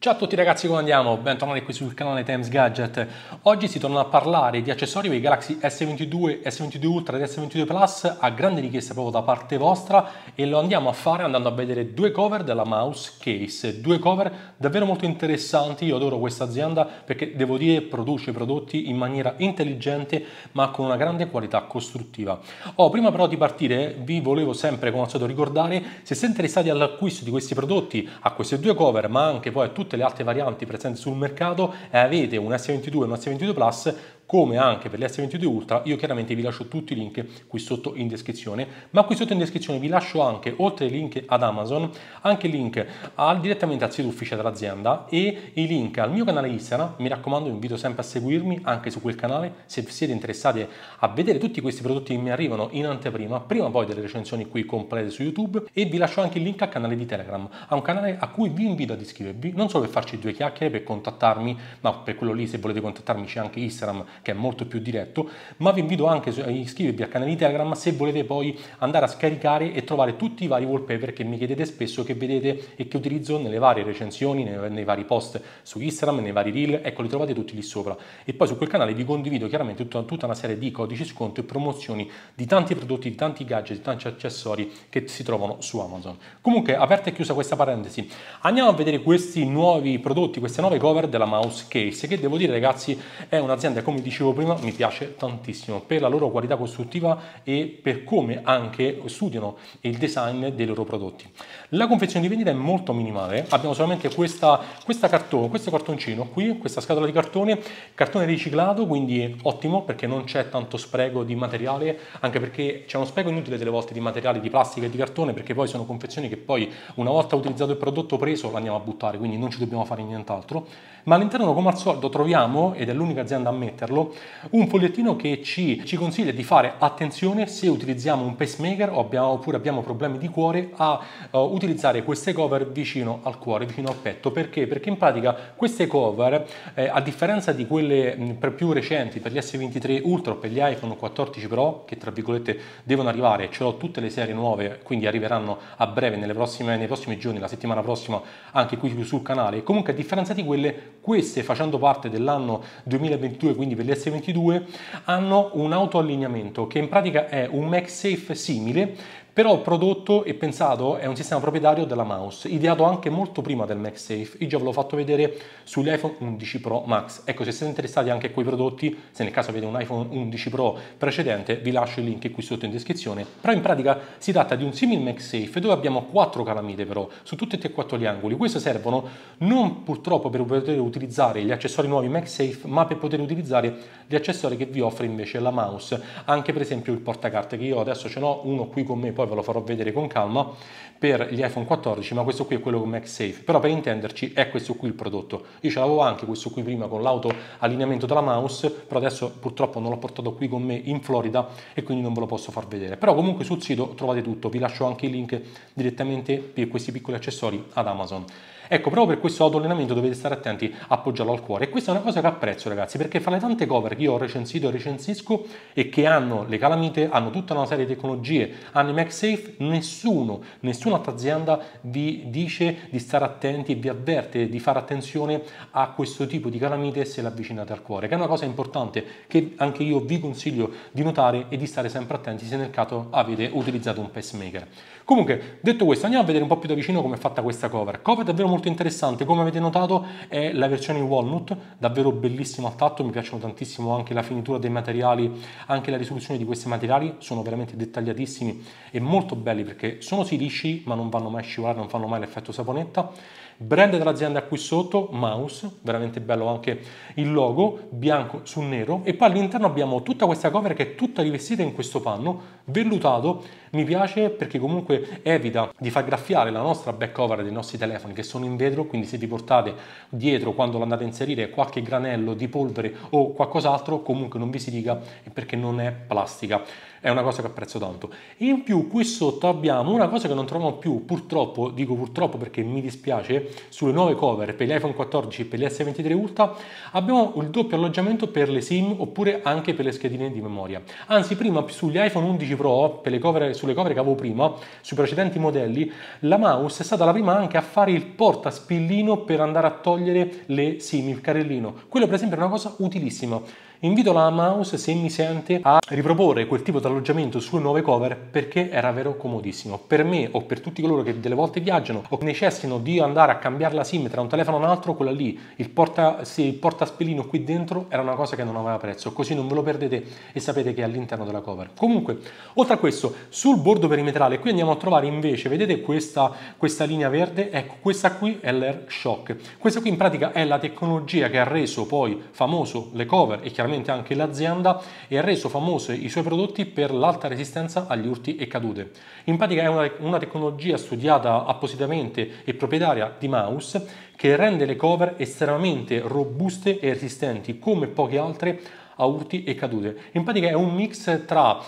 Ciao a tutti ragazzi, come andiamo? Bentornati qui sul canale Times Gadget. Oggi si torna a parlare di accessori per i Galaxy S22, S22 Ultra e S22 Plus a grande richiesta proprio da parte vostra e lo andiamo a fare andando a vedere due cover della mouse case, due cover davvero molto interessanti, io adoro questa azienda perché devo dire produce prodotti in maniera intelligente ma con una grande qualità costruttiva. Oh, prima però di partire vi volevo sempre come al solito ricordare se siete interessati all'acquisto di questi prodotti, a queste due cover ma anche poi a tutti tutte le altre varianti presenti sul mercato e avete un S22 e un S22 Plus come anche per le S22 Ultra, io chiaramente vi lascio tutti i link qui sotto in descrizione, ma qui sotto in descrizione vi lascio anche, oltre ai link ad Amazon, anche il link al, direttamente al sito ufficiale dell'azienda e i link al mio canale Instagram, mi raccomando vi invito sempre a seguirmi anche su quel canale se siete interessati a vedere tutti questi prodotti che mi arrivano in anteprima, prima poi delle recensioni qui complete su YouTube e vi lascio anche il link al canale di Telegram, a un canale a cui vi invito ad iscrivervi, non solo per farci due chiacchiere, per contattarmi, ma per quello lì se volete contattarmi c'è anche Instagram che è molto più diretto, ma vi invito anche a iscrivervi al canale di Telegram se volete poi andare a scaricare e trovare tutti i vari wallpaper che mi chiedete spesso, che vedete e che utilizzo nelle varie recensioni, nei, nei vari post su Instagram, nei vari reel, ecco li trovate tutti lì sopra. E poi su quel canale vi condivido chiaramente tutta, tutta una serie di codici sconto e promozioni di tanti prodotti, di tanti gadget, di tanti accessori che si trovano su Amazon. Comunque, aperta e chiusa questa parentesi, andiamo a vedere questi nuovi prodotti, queste nuove cover della Mouse Case, che devo dire ragazzi è un'azienda come dicevo prima, mi piace tantissimo per la loro qualità costruttiva e per come anche studiano il design dei loro prodotti. La confezione di vendita è molto minimale, abbiamo solamente questa, questa cartone, questo cartoncino qui, questa scatola di cartone, cartone riciclato, quindi ottimo perché non c'è tanto spreco di materiale, anche perché c'è uno spreco inutile delle volte di materiali di plastica e di cartone perché poi sono confezioni che poi una volta utilizzato il prodotto preso l'andiamo a buttare, quindi non ci dobbiamo fare nient'altro. Ma all'interno come al solito troviamo, ed è l'unica azienda a metterlo, farlo, un fogliettino che ci, ci consiglia di fare attenzione se utilizziamo un pacemaker oppure abbiamo problemi di cuore a uh, utilizzare queste cover vicino al cuore, vicino al petto. Perché? Perché in pratica queste cover, eh, a differenza di quelle mh, mm, più recenti per gli S23 Ultra o per gli iPhone 14 Pro, che tra virgolette devono arrivare, ce l'ho tutte le serie nuove, quindi arriveranno a breve prossime, nei prossimi giorni, la settimana prossima anche qui sul canale. Comunque a differenza di quelle, queste facendo parte dell'anno 2022, quindi per delle S22 hanno un autoallineamento che in pratica è un MagSafe simile però prodotto e pensato è un sistema proprietario della mouse, ideato anche molto prima del MagSafe. Io già ve l'ho fatto vedere sugli iPhone 11 Pro Max. Ecco, se siete interessati anche a quei prodotti, se nel caso avete un iPhone 11 Pro precedente, vi lascio il link qui sotto in descrizione. Però in pratica si tratta di un simile MagSafe dove abbiamo quattro calamite però, su tutti e quattro gli angoli. Queste servono non purtroppo per poter utilizzare gli accessori nuovi MagSafe, ma per poter utilizzare gli accessori che vi offre invece la mouse. Anche per esempio il portacarte che io adesso ce n'ho uno qui con me, poi ve lo farò vedere con calma, per gli iPhone 14, ma questo qui è quello con MagSafe. Però per intenderci è questo qui il prodotto. Io ce l'avevo anche questo qui prima con l'auto allineamento della mouse, però adesso purtroppo non l'ho portato qui con me in Florida e quindi non ve lo posso far vedere. Però comunque sul sito trovate tutto, vi lascio anche i link direttamente per questi piccoli accessori ad Amazon. Ecco, proprio per questo autoallenamento dovete stare attenti, a appoggiarlo al cuore. E questa è una cosa che apprezzo, ragazzi, perché fra le tante cover che io ho recensito e recensisco e che hanno le calamite, hanno tutta una serie di tecnologie, hanno i MagSafe nessuno, nessun'altra azienda vi dice di stare attenti e vi avverte di fare attenzione a questo tipo di calamite se l'avvicinate al cuore, che è una cosa importante che anche io vi consiglio di notare e di stare sempre attenti se nel caso avete utilizzato un pacemaker. Comunque, detto questo, andiamo a vedere un po' più da vicino come è fatta questa cover. Cover davvero molto interessante, come avete notato è la versione walnut, davvero bellissima al tatto, mi piacciono tantissimo anche la finitura dei materiali, anche la risoluzione di questi materiali, sono veramente dettagliatissimi e e molto belli perché sono sì lisci ma non vanno mai scivolare, non fanno mai l'effetto saponetta. Brand dell'azienda qui sotto, mouse, veramente bello anche il logo, bianco su nero. E poi all'interno abbiamo tutta questa cover che è tutta rivestita in questo panno, vellutato, mi piace perché comunque evita di far graffiare la nostra back cover dei nostri telefoni che sono in vetro, quindi se vi portate dietro quando l'andate a inserire qualche granello di polvere o qualcos'altro, comunque non vi si dica perché non è plastica. È una cosa che apprezzo tanto. in più qui sotto abbiamo una cosa che non troviamo più, purtroppo, dico purtroppo perché mi dispiace, sulle nuove cover per gli iPhone 14 e per gli S23 Ultra abbiamo il doppio alloggiamento per le SIM oppure anche per le schedine di memoria. Anzi, prima sugli iPhone 11 Pro per le cover sulle cover che avevo prima, sui precedenti modelli, la mouse è stata la prima anche a fare il portaspillino per andare a togliere le simi, il carrellino. Quello per esempio è una cosa utilissima. Invito la Mouse, se mi sente, a riproporre quel tipo di alloggiamento sulle nuove cover perché era vero comodissimo. Per me o per tutti coloro che delle volte viaggiano o necessitano di andare a cambiare la SIM tra un telefono e un altro, quella lì, il porta, sì, il porta spelino qui dentro era una cosa che non aveva prezzo, così non ve lo perdete e sapete che è all'interno della cover. Comunque, oltre a questo, sul bordo perimetrale qui andiamo a trovare invece, vedete questa, questa linea verde? Ecco, questa qui è l'Air Shock. Questa qui in pratica è la tecnologia che ha reso poi famoso le cover e chiaramente chiaramente anche l'azienda e ha reso famosi i suoi prodotti per l'alta resistenza agli urti e cadute. In pratica è una, una tecnologia studiata appositamente e proprietaria di Maus che rende le cover estremamente robuste e resistenti come poche altre a urti e cadute. In pratica è un mix tra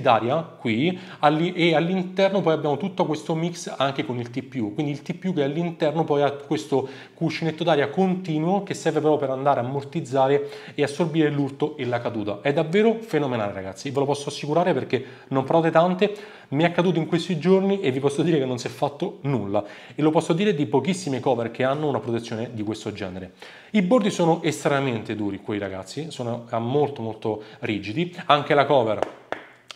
d'aria qui e all'interno poi abbiamo tutto questo mix anche con il TPU, quindi il TPU che all'interno poi ha questo cuscinetto d'aria continuo che serve proprio per andare a ammortizzare e assorbire l'urto e la caduta. È davvero fenomenale ragazzi, ve lo posso assicurare perché non provate tante, mi è accaduto in questi giorni e vi posso dire che non si è fatto nulla e lo posso dire di pochissime cover che hanno una protezione di questo genere. I bordi sono estremamente duri qui ragazzi, sono eh, molto molto rigidi, anche la cover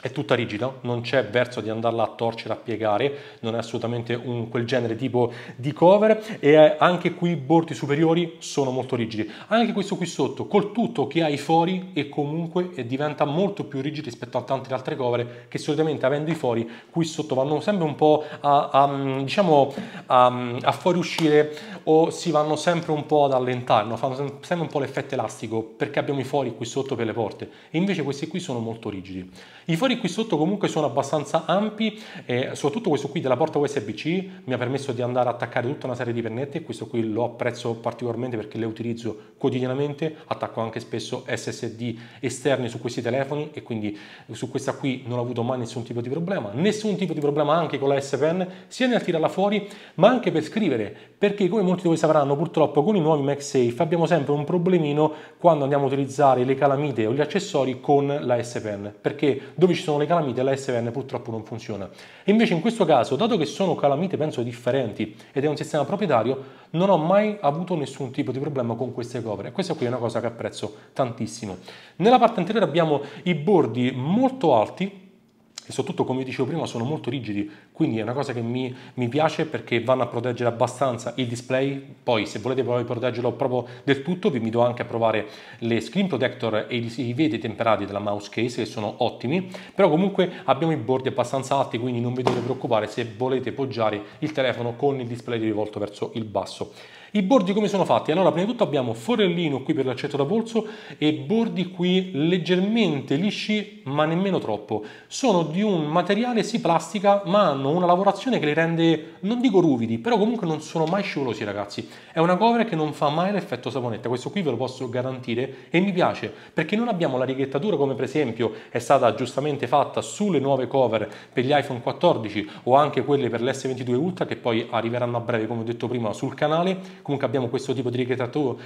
è tutta rigida, non c'è verso di andarla a torcere, a piegare, non è assolutamente un, quel genere tipo di cover e eh, anche qui i bordi superiori sono molto rigidi, anche questo qui sotto col tutto che hai fuori e comunque eh, diventa molto più rigido rispetto a tante altre cover che solitamente avendo i fori qui sotto vanno sempre un po' a, a mm, diciamo a, mm, a fuoriuscire o si vanno sempre un po' ad allentare, fanno sempre un po' l'effetto elastico perché abbiamo i fori qui sotto per le porte e invece questi qui sono molto rigidi. I fori sensori qui sotto comunque sono abbastanza ampi, eh, soprattutto questo qui della porta USB-C mi ha permesso di andare ad attaccare tutta una serie di pennette, questo qui lo apprezzo particolarmente perché le utilizzo quotidianamente, attacco anche spesso SSD esterni su questi telefoni e quindi su questa qui non ho avuto mai nessun tipo di problema, nessun tipo di problema anche con la S Pen, sia nel tirarla fuori ma anche per scrivere, perché come molti di voi sapranno purtroppo con i nuovi MagSafe abbiamo sempre un problemino quando andiamo a utilizzare le calamite o gli accessori con la S Pen, perché dove ci ci sono le calamite la SVN purtroppo non funziona. E invece in questo caso, dato che sono calamite penso differenti ed è un sistema proprietario, non ho mai avuto nessun tipo di problema con queste copre. questa qui è una cosa che apprezzo tantissimo. Nella parte anteriore abbiamo i bordi molto alti e soprattutto come dicevo prima sono molto rigidi, quindi è una cosa che mi, mi piace perché vanno a proteggere abbastanza il display, poi se volete provare proteggerlo proprio del tutto vi invito anche a provare le screen protector e i veti temperati della mouse case che sono ottimi, però comunque abbiamo i bordi abbastanza alti quindi non vi dovete preoccupare se volete poggiare il telefono con il display rivolto verso il basso. I bordi come sono fatti? Allora, prima di tutto abbiamo forellino qui per l'accetto da polso e bordi qui leggermente lisci, ma nemmeno troppo. Sono di un materiale, sì, plastica, ma hanno una lavorazione che li rende, non dico ruvidi, però comunque non sono mai scivolosi, ragazzi. È una cover che non fa mai l'effetto saponetta, questo qui ve lo posso garantire e mi piace, perché non abbiamo la righettatura come per esempio è stata giustamente fatta sulle nuove cover per gli iPhone 14 o anche quelle per l'S22 Ultra che poi arriveranno a breve, come ho detto prima, sul canale comunque abbiamo questo tipo di righettatura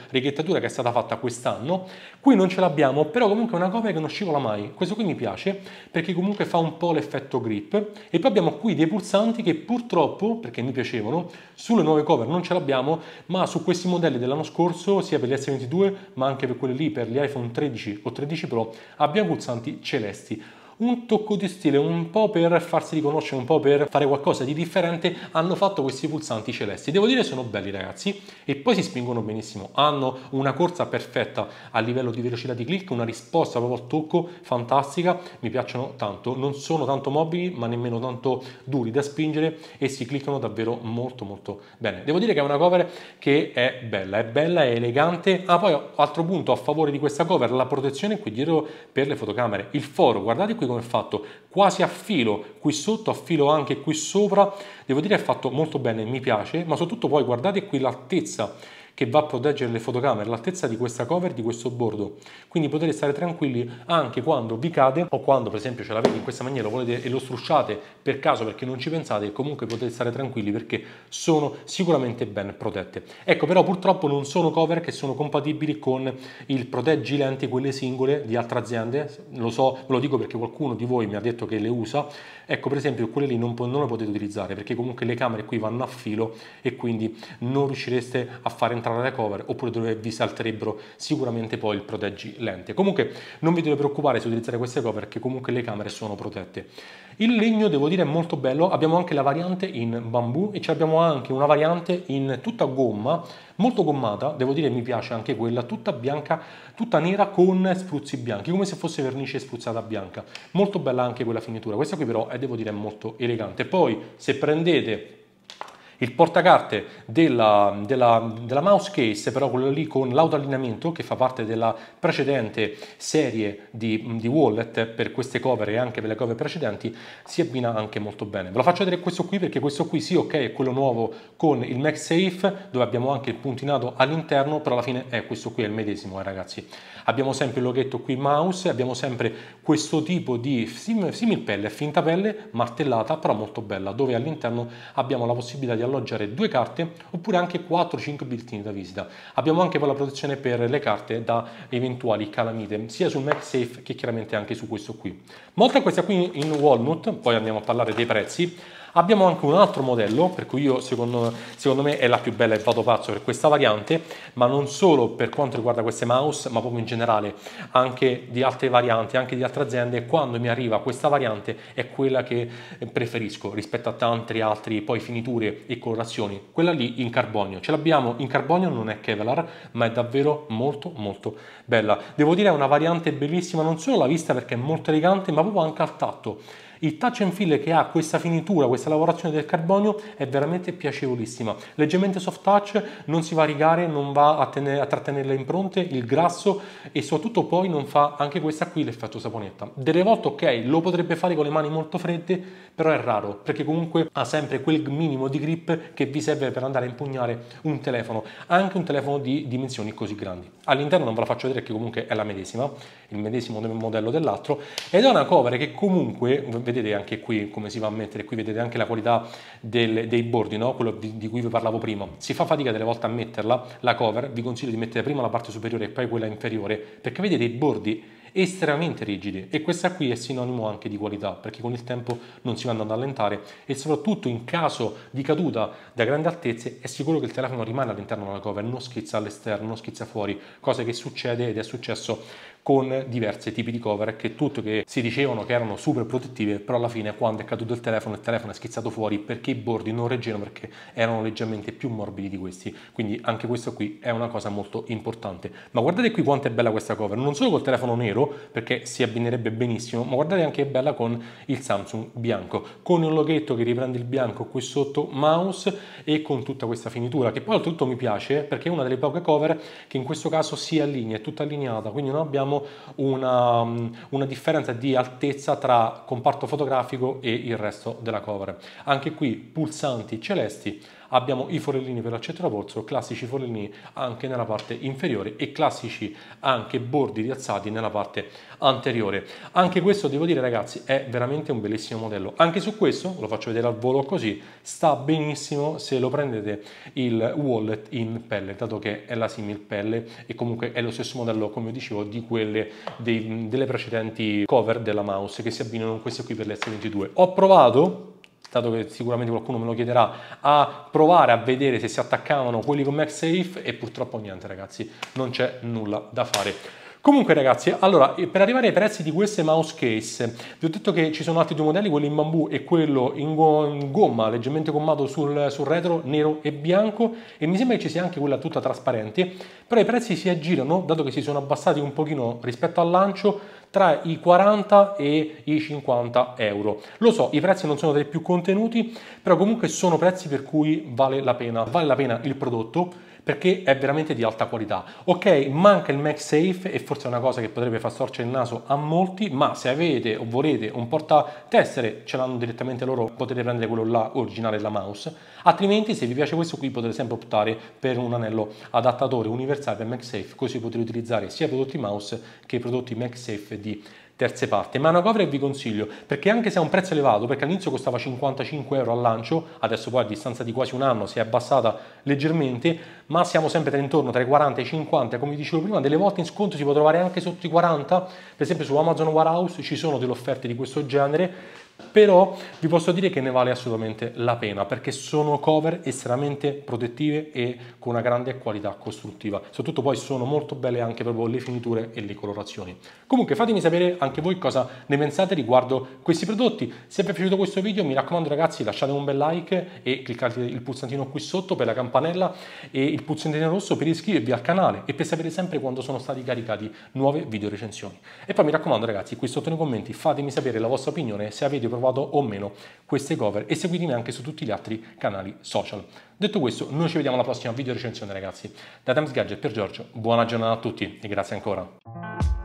che è stata fatta quest'anno. Qui non ce l'abbiamo, però comunque è una copia che non scivola mai. Questo qui mi piace perché comunque fa un po' l'effetto grip. E poi abbiamo qui dei pulsanti che purtroppo, perché mi piacevano, sulle nuove cover non ce l'abbiamo, ma su questi modelli dell'anno scorso, sia per gli S22 ma anche per quelli lì, per gli iPhone 13 o 13 Pro, abbiamo pulsanti celesti un tocco di stile, un po' per farsi riconoscere, un po' per fare qualcosa di differente, hanno fatto questi pulsanti celesti. Devo dire sono belli ragazzi e poi si spingono benissimo, hanno una corsa perfetta a livello di velocità di click, una risposta proprio al tocco fantastica, mi piacciono tanto, non sono tanto mobili ma nemmeno tanto duri da spingere e si cliccano davvero molto molto bene. Devo dire che è una cover che è bella, è bella, è elegante. Ah poi altro punto a favore di questa cover, la protezione qui dietro per le fotocamere, il foro, guardate qui anche con il fatto quasi a filo qui sotto, a filo anche qui sopra, devo dire è fatto molto bene, mi piace, ma soprattutto poi guardate qui l'altezza che va a proteggere le fotocamere, all'altezza di questa cover, di questo bordo. Quindi potete stare tranquilli anche quando vi cade o quando per esempio ce l'avete in questa maniera volete, e lo strusciate per caso perché non ci pensate, comunque potete stare tranquilli perché sono sicuramente ben protette. Ecco però purtroppo non sono cover che sono compatibili con il proteggi lenti, quelle singole di altre aziende, lo so, ve lo dico perché qualcuno di voi mi ha detto che le usa, ecco per esempio quelle lì non, non le potete utilizzare perché comunque le camere qui vanno a filo e quindi non riuscireste a fare entrare un'altra cover oppure dove vi salterebbero sicuramente poi il proteggi lente. Comunque non vi dovete preoccupare se utilizzare queste cover perché comunque le camere sono protette. Il legno devo dire è molto bello, abbiamo anche la variante in bambù e abbiamo anche una variante in tutta gomma, molto gommata, devo dire mi piace anche quella, tutta bianca, tutta nera con spruzzi bianchi, come se fosse vernice spruzzata bianca. Molto bella anche quella finitura, questa qui però è devo dire molto elegante. Poi se prendete il portacarte della, della, della mouse case, però quello lì con l'autoallineamento che fa parte della precedente serie di, di, wallet per queste cover e anche per le cover precedenti, si abbina anche molto bene. Ve lo faccio vedere questo qui perché questo qui sì, ok, è quello nuovo con il MagSafe dove abbiamo anche il puntinato all'interno, però alla fine è questo qui è il medesimo, eh, ragazzi. Abbiamo sempre il loghetto qui mouse, abbiamo sempre questo tipo di similpelle, finta pelle, martellata, però molto bella, dove all'interno abbiamo la possibilità di alloggiare due carte oppure anche 4-5 bigliettini da visita. Abbiamo anche poi la protezione per le carte da eventuali calamite, sia sul MagSafe che chiaramente anche su questo qui. Molta questa qui in Walnut, poi andiamo a parlare dei prezzi, Abbiamo anche un altro modello, per cui io secondo, secondo me è la più bella e vado pazzo per questa variante, ma non solo per quanto riguarda queste mouse, ma proprio in generale anche di altre varianti, anche di altre aziende. Quando mi arriva questa variante è quella che preferisco rispetto a tanti altri poi finiture e colorazioni. Quella lì in carbonio, ce l'abbiamo in carbonio, non è Kevlar, ma è davvero molto molto bella. Devo dire è una variante bellissima non solo alla vista perché è molto elegante, ma proprio anche al tatto il touch and fill che ha questa finitura, questa lavorazione del carbonio è veramente piacevolissima. Leggermente soft touch, non si va a rigare, non va a, tenere, a trattenere le impronte, il grasso e soprattutto poi non fa anche questa qui l'effetto saponetta. Delle volte ok, lo potrebbe fare con le mani molto fredde, però è raro perché comunque ha sempre quel minimo di grip che vi serve per andare a impugnare un telefono, anche un telefono di dimensioni così grandi. All'interno non ve la faccio vedere che comunque è la medesima, il medesimo modello dell'altro ed è una cover che comunque, vedete vedete anche qui come si va a mettere, qui vedete anche la qualità del, dei bordi, no? quello di, di, cui vi parlavo prima. Si fa fatica delle volte a metterla, la cover, vi consiglio di mettere prima la parte superiore e poi quella inferiore, perché vedete i bordi estremamente rigidi e questa qui è sinonimo anche di qualità perché con il tempo non si vanno ad allentare e soprattutto in caso di caduta da grandi altezze è sicuro che il telefono rimane all'interno della cover non schizza all'esterno non schizza fuori cosa che succede ed è successo con diversi tipi di cover che tutto che si dicevano che erano super protettive, però alla fine quando è caduto il telefono, il telefono è schizzato fuori perché i bordi non reggevano perché erano leggermente più morbidi di questi. Quindi anche questo qui è una cosa molto importante. Ma guardate qui quanto è bella questa cover, non solo col telefono nero perché si abbinerebbe benissimo, ma guardate anche che bella con il Samsung bianco, con un loghetto che riprende il bianco qui sotto, mouse e con tutta questa finitura che poi oltretutto mi piace perché è una delle poche cover che in questo caso si allinea, è tutta allineata, quindi non abbiamo diciamo, una, mm, una, differenza di altezza tra comparto fotografico e il resto della cover. Anche qui pulsanti celesti abbiamo i forellini per l'accetto da polso, classici forellini anche nella parte inferiore e classici anche bordi rialzati nella parte anteriore. Anche questo devo dire ragazzi è veramente un bellissimo modello. Anche su questo, lo faccio vedere al volo così, sta benissimo se lo prendete il wallet in pelle, dato che è la simil pelle e comunque è lo stesso modello come dicevo di quelle dei, delle precedenti cover della mouse che si abbinano queste qui per le S22. Ho provato dato che sicuramente qualcuno me lo chiederà, a provare a vedere se si attaccavano quelli con MagSafe e purtroppo niente ragazzi, non c'è nulla da fare. Comunque ragazzi, allora, eh, per arrivare ai prezzi di queste mouse case, vi ho detto che ci sono altri due modelli, quello in bambù e quello in, gomma, leggermente gommato sul, sul, retro, nero e bianco, e mi sembra che ci sia anche quella tutta trasparente, però i prezzi si aggirano, dato che si sono abbassati un pochino rispetto al lancio, tra i 40 e i 50 euro. Lo so, i prezzi non sono dei più contenuti, però comunque sono prezzi per cui vale la pena. Vale la pena il prodotto, perché è veramente di alta qualità. Ok, manca il MagSafe e forse è una cosa che potrebbe far storcere il naso a molti, ma se avete o volete un portatessere, ce l'hanno direttamente loro, potete prendere quello là originale della mouse. Altrimenti se vi piace questo qui potete sempre optare per un anello adattatore universale per MagSafe, così potete utilizzare sia i prodotti mouse che i prodotti MagSafe di terze parti. Ma è una cover che vi consiglio perché anche se ha un prezzo elevato, perché all'inizio costava 55 euro al lancio, adesso poi a distanza di quasi un anno si è abbassata leggermente, ma siamo sempre tra intorno tra i 40 e i 50, come vi dicevo prima, delle volte in sconto si può trovare anche sotto i 40, per esempio su Amazon Warehouse ci sono delle offerte di questo genere però vi posso dire che ne vale assolutamente la pena perché sono cover estremamente protettive e con una grande qualità costruttiva soprattutto poi sono molto belle anche proprio le finiture e le colorazioni comunque fatemi sapere anche voi cosa ne pensate riguardo questi prodotti se vi è piaciuto questo video mi raccomando ragazzi lasciate un bel like e cliccate il pulsantino qui sotto per la campanella e il pulsantino rosso per iscrivervi al canale e per sapere sempre quando sono stati caricati nuove video recensioni e poi mi raccomando ragazzi qui sotto nei commenti fatemi sapere la vostra opinione se avete video provato o meno queste cover e seguitemi anche su tutti gli altri canali social. Detto questo, noi ci vediamo alla prossima video recensione ragazzi. Da Times Gadget per Giorgio, buona giornata a tutti e grazie ancora.